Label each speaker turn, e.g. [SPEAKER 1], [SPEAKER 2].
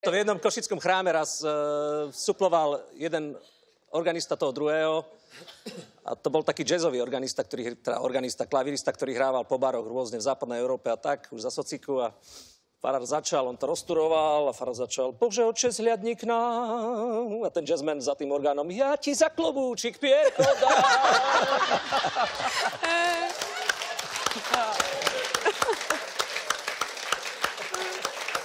[SPEAKER 1] To v jednom košickom chráme raz uh, suploval jeden organista toho druhého. A to bol taký jazzový organista, ktorý, teda organista, klavirista, ktorý hrával po baroch rôzne v západnej Európe a tak, už za sociku. A Farar začal, on to rozturoval a Farar začal, bože oče, zhľadni k nám. A ten jazzman za tým orgánom, ja ti za klobúčik pieko
[SPEAKER 2] dám.